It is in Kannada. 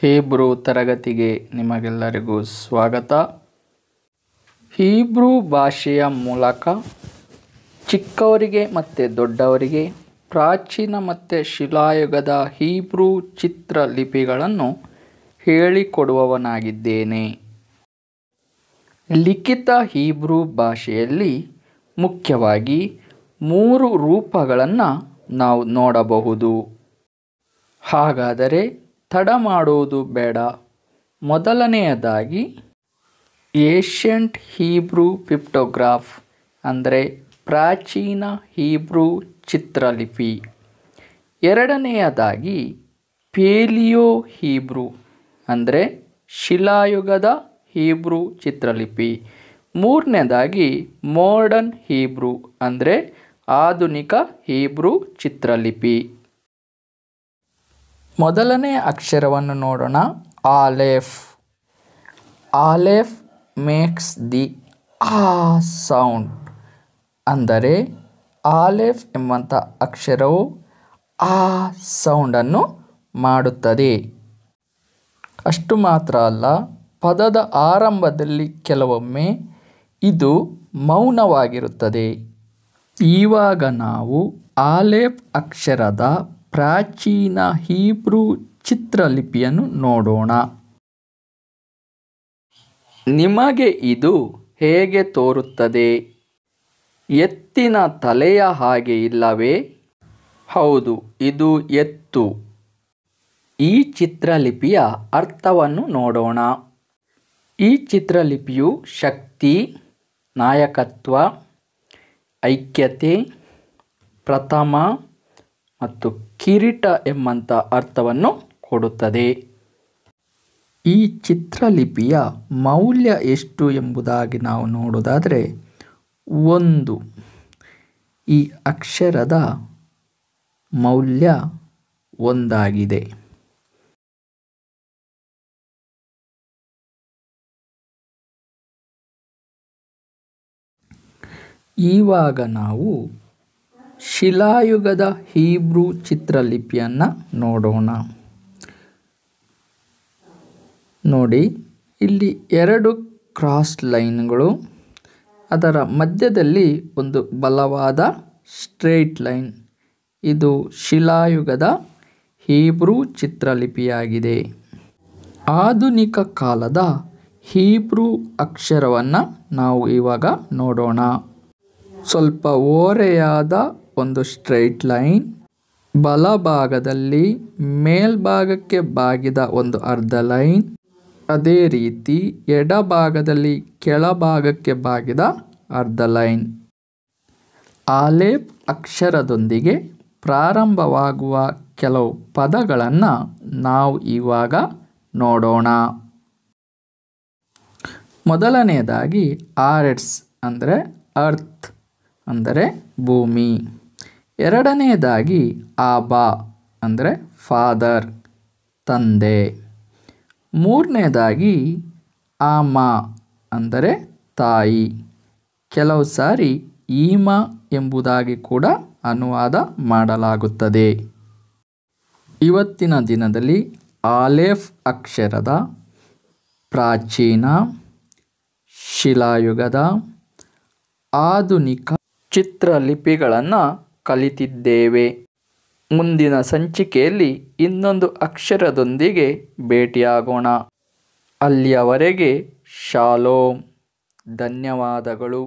ಹೀಬ್ರೂ ತರಗತಿಗೆ ನಿಮಗೆಲ್ಲರಿಗೂ ಸ್ವಾಗತ ಹೀಬ್ರೂ ಭಾಷೆಯ ಮೂಲಕ ಚಿಕ್ಕವರಿಗೆ ಮತ್ತು ದೊಡ್ಡವರಿಗೆ ಪ್ರಾಚೀನ ಮತ್ತು ಶಿಲಾಯುಗದ ಹೀಬ್ರೂ ಚಿತ್ರಲಿಪಿಗಳನ್ನು ಹೇಳಿಕೊಡುವವನಾಗಿದ್ದೇನೆ ಲಿಖಿತ ಹೀಬ್ರೂ ಭಾಷೆಯಲ್ಲಿ ಮುಖ್ಯವಾಗಿ ಮೂರು ರೂಪಗಳನ್ನು ನಾವು ನೋಡಬಹುದು ಹಾಗಾದರೆ ತಡ ಮಾಡೋದು ಬೇಡ ಮೊದಲನೆಯದಾಗಿ ಏಷ್ಯಂಟ್ ಹೀಬ್ರೂ ಪಿಪ್ಟೋಗ್ರಾಫ್ ಅಂದರೆ ಪ್ರಾಚೀನ ಹೀಬ್ರೂ ಚಿತ್ರಲಿಪಿ ಎರಡನೆಯದಾಗಿ ಪೇಲಿಯೋ ಹೀಬ್ರೂ ಅಂದರೆ ಶಿಲಾಯುಗದ ಹೀಬ್ರೂ ಚಿತ್ರಲಿಪಿ ಮೂರನೇದಾಗಿ ಮೋಡರ್ನ್ ಹೀಬ್ರೂ ಅಂದರೆ ಆಧುನಿಕ ಹೀಬ್ರೂ ಚಿತ್ರಲಿಪಿ ಮೊದಲನೇ ಅಕ್ಷರವನ್ನು ನೋಡೋಣ aleph aleph makes the a sound ಅಂದರೆ ಆಲೇಫ್ ಎಂಬಂಥ ಅಕ್ಷರವು ಆ ಸೌಂಡನ್ನು ಮಾಡುತ್ತದೆ ಅಷ್ಟು ಮಾತ್ರ ಅಲ್ಲ ಪದದ ಆರಂಭದಲ್ಲಿ ಕೆಲವೊಮ್ಮೆ ಇದು ಮೌನವಾಗಿರುತ್ತದೆ ಈವಾಗ ನಾವು ಆಲೇಫ್ ಅಕ್ಷರದ ಪ್ರಾಚೀನ ಹೀಬ್ರೂ ಚಿತ್ರಲಿಪಿಯನ್ನು ನೋಡೋಣ ನಿಮಗೆ ಇದು ಹೇಗೆ ತೋರುತ್ತದೆ ಎತ್ತಿನ ತಲೆಯ ಹಾಗೆ ಇಲ್ಲವೇ ಹೌದು ಇದು ಎತ್ತು ಈ ಚಿತ್ರಲಿಪಿಯ ಅರ್ಥವನ್ನು ನೋಡೋಣ ಈ ಚಿತ್ರಲಿಪಿಯು ಶಕ್ತಿ ನಾಯಕತ್ವ ಐಕ್ಯತೆ ಪ್ರಥಮ ಮತ್ತು ಕಿರೀಟ ಎಂಬಂಥ ಅರ್ಥವನ್ನು ಕೊಡುತ್ತದೆ ಈ ಚಿತ್ರಲಿಪಿಯ ಮೌಲ್ಯ ಎಷ್ಟು ಎಂಬುದಾಗಿ ನಾವು ನೋಡೋದಾದರೆ ಒಂದು ಈ ಅಕ್ಷರದ ಮೌಲ್ಯ ಒಂದಾಗಿದೆ ಈವಾಗ ನಾವು ಶಿಲಾಯುಗದ ಹೀಬ್ರೂ ಚಿತ್ರಲಿಪಿಯನ್ನು ನೋಡೋಣ ನೋಡಿ ಇಲ್ಲಿ ಎರಡು ಕ್ರಾಸ್ ಲೈನ್ಗಳು ಅದರ ಮಧ್ಯದಲ್ಲಿ ಒಂದು ಬಲವಾದ ಸ್ಟ್ರೇಟ್ ಲೈನ್ ಇದು ಶಿಲಾಯುಗದ ಹೀಬ್ರೂ ಚಿತ್ರಲಿಪಿಯಾಗಿದೆ ಆಧುನಿಕ ಕಾಲದ ಹೀಬ್ರೂ ಅಕ್ಷರವನ್ನು ನಾವು ಇವಾಗ ನೋಡೋಣ ಸ್ವಲ್ಪ ಓರೆಯಾದ ಒಂದು ಸ್ಟ್ರೈಟ್ ಲೈನ್ ಬಲಭಾಗದಲ್ಲಿ ಮೇಲ್ಭಾಗಕ್ಕೆ ಬಾಗಿದ ಒಂದು ಅರ್ಧ ಲೈನ್ ಅದೇ ರೀತಿ ಎಡಭಾಗದಲ್ಲಿ ಕೆಳಭಾಗಕ್ಕೆ ಬಾಗಿದ ಅರ್ಧ ಲೈನ್ ಆಲೇಪ್ ಅಕ್ಷರದೊಂದಿಗೆ ಪ್ರಾರಂಭವಾಗುವ ಕೆಲವು ಪದಗಳನ್ನು ನಾವು ಇವಾಗ ನೋಡೋಣ ಮೊದಲನೆಯದಾಗಿ ಆರ್ಟ್ಸ್ ಅಂದರೆ ಅರ್ಥ್ ಅಂದರೆ ಭೂಮಿ ಎರಡನೆಯದಾಗಿ ಆಬಾ ಅಂದರೆ ಫಾದರ್ ತಂದೆ ಮೂರನೇದಾಗಿ ಮಾ ಅಂದರೆ ತಾಯಿ ಕೆಲವು ಸಾರಿ ಮಾ ಎಂಬುದಾಗಿ ಕೂಡ ಅನುವಾದ ಮಾಡಲಾಗುತ್ತದೆ ಇವತ್ತಿನ ದಿನದಲ್ಲಿ ಆಲೇಫ್ ಅಕ್ಷರದ ಪ್ರಾಚೀನ ಶಿಲಾಯುಗದ ಆಧುನಿಕ ಚಿತ್ರಲಿಪಿಗಳನ್ನು ಕಲಿತಿದ್ದೇವೆ ಮುಂದಿನ ಸಂಚಿಕೆಯಲ್ಲಿ ಇನ್ನೊಂದು ಅಕ್ಷರದೊಂದಿಗೆ ಭೇಟಿಯಾಗೋಣ ಅಲ್ಲಿಯವರೆಗೆ ಶಾಲೋಂ ಧನ್ಯವಾದಗಳು